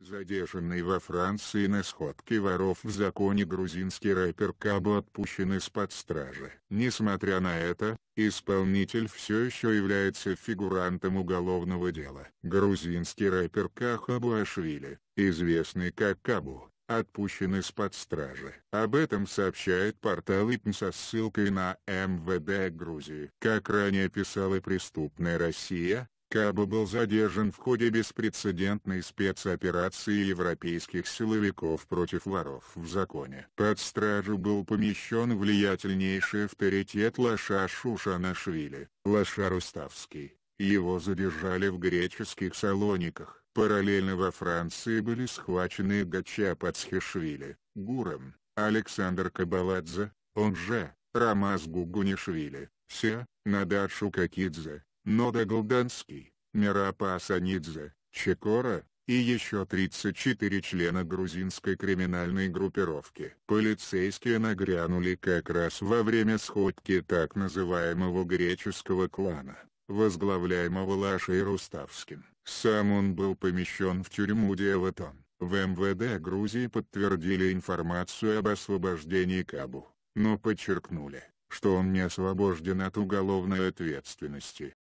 Задержанный во Франции на сходке воров в законе грузинский рэпер Кабу отпущен из-под стражи. Несмотря на это, исполнитель все еще является фигурантом уголовного дела. Грузинский рэпер Кахабу Ашвили, известный как Кабу, отпущен из-под стражи. Об этом сообщает портал ИПН со ссылкой на МВД Грузии. Как ранее писала преступная Россия, Каба был задержан в ходе беспрецедентной спецоперации европейских силовиков против воров в законе. Под стражу был помещен влиятельнейший авторитет Лаша Шушанашвили, Лаша Руставский. Его задержали в греческих салониках. Параллельно во Франции были схвачены гача Гачапацхишвили, Гуром, Александр Кабаладзе, он же, Рамаз Гугунишвили, Ся, Надар Шукакидзе, Нода Голданский, Мирапа Асанидзе, Чекора, и еще 34 члена грузинской криминальной группировки. Полицейские нагрянули как раз во время сходки так называемого греческого клана, возглавляемого Лашей Руставским. Сам он был помещен в тюрьму Деватон. В МВД Грузии подтвердили информацию об освобождении Кабу, но подчеркнули, что он не освобожден от уголовной ответственности.